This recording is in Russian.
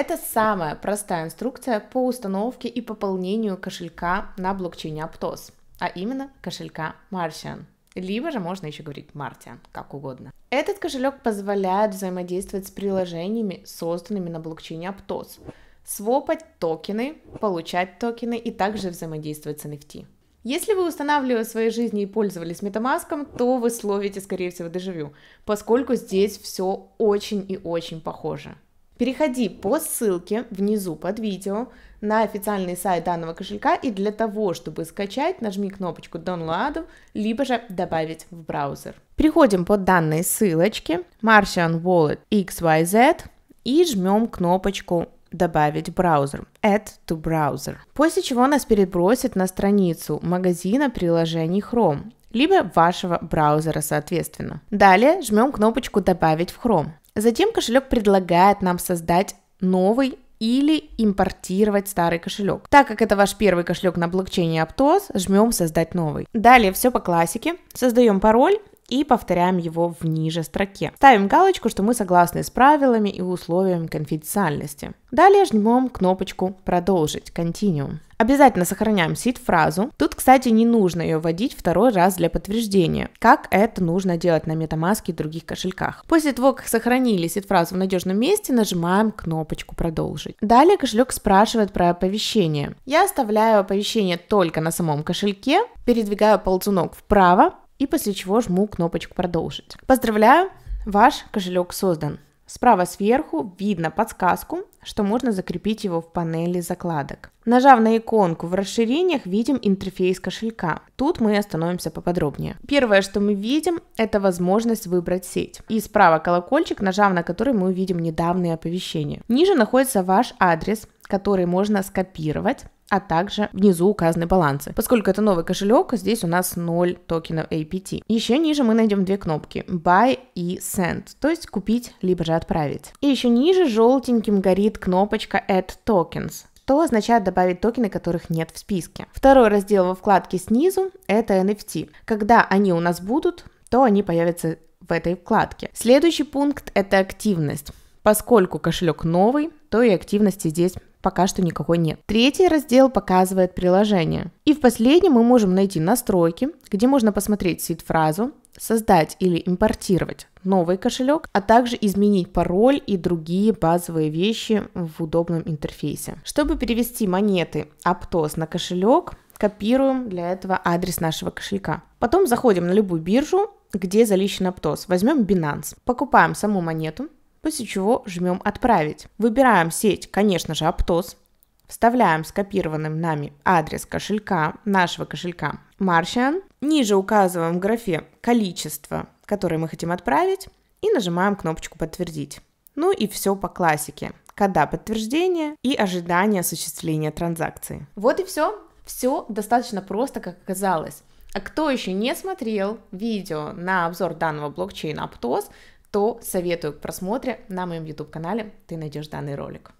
Это самая простая инструкция по установке и пополнению кошелька на блокчейне Aptos, а именно кошелька Martian. Либо же можно еще говорить Martian, как угодно. Этот кошелек позволяет взаимодействовать с приложениями, созданными на блокчейне Aptos, свопать токены, получать токены и также взаимодействовать с NFT. Если вы устанавливали в своей жизни и пользовались MetaMask, то вы словите, скорее всего, дежавю, поскольку здесь все очень и очень похоже. Переходи по ссылке внизу под видео на официальный сайт данного кошелька и для того, чтобы скачать, нажми кнопочку Download, либо же добавить в браузер. Переходим по данной ссылочке Martian Wallet XYZ и жмем кнопочку добавить в браузер, add to browser, после чего нас перебросит на страницу магазина приложений Chrome, либо вашего браузера соответственно. Далее жмем кнопочку «Добавить в Chrome». Затем кошелек предлагает нам создать новый или импортировать старый кошелек. Так как это ваш первый кошелек на блокчейне Aptos, жмем создать новый. Далее все по классике. Создаем пароль и повторяем его в ниже строке. Ставим галочку, что мы согласны с правилами и условиями конфиденциальности. Далее жмем кнопочку «Продолжить» Continue. Обязательно сохраняем сид-фразу. Тут, кстати, не нужно ее вводить второй раз для подтверждения, как это нужно делать на MetaMask и других кошельках. После того, как сохранили сид-фразу в надежном месте, нажимаем кнопочку «Продолжить». Далее кошелек спрашивает про оповещение. Я оставляю оповещение только на самом кошельке, передвигаю ползунок вправо, и после чего жму кнопочку «Продолжить». Поздравляю, ваш кошелек создан. Справа сверху видно подсказку, что можно закрепить его в панели закладок. Нажав на иконку в расширениях, видим интерфейс кошелька. Тут мы остановимся поподробнее. Первое, что мы видим, это возможность выбрать сеть. И справа колокольчик, нажав на который мы увидим недавние оповещения. Ниже находится ваш адрес, который можно скопировать а также внизу указаны балансы. Поскольку это новый кошелек, здесь у нас 0 токенов APT. Еще ниже мы найдем две кнопки Buy и Send, то есть купить либо же отправить. И еще ниже желтеньким горит кнопочка Add Tokens что означает добавить токены, которых нет в списке. Второй раздел во вкладке снизу – это NFT. Когда они у нас будут, то они появятся в этой вкладке. Следующий пункт – это активность. Поскольку кошелек новый, то и активности здесь пока что никакой нет. Третий раздел показывает приложение. И в последнем мы можем найти настройки, где можно посмотреть сид-фразу, создать или импортировать новый кошелек, а также изменить пароль и другие базовые вещи в удобном интерфейсе. Чтобы перевести монеты Aptos на кошелек, копируем для этого адрес нашего кошелька. Потом заходим на любую биржу, где заличен Aptos. Возьмем Binance, покупаем саму монету, после чего жмем «Отправить». Выбираем сеть, конечно же, Aptos, вставляем скопированным нами адрес кошелька, нашего кошелька Martian, ниже указываем в графе количество, которое мы хотим отправить, и нажимаем кнопочку «Подтвердить». Ну и все по классике. Кода подтверждение и ожидание осуществления транзакции. Вот и все. Все достаточно просто, как оказалось. А кто еще не смотрел видео на обзор данного блокчейна Aptos, то советую к просмотре на моем YouTube-канале, ты найдешь данный ролик.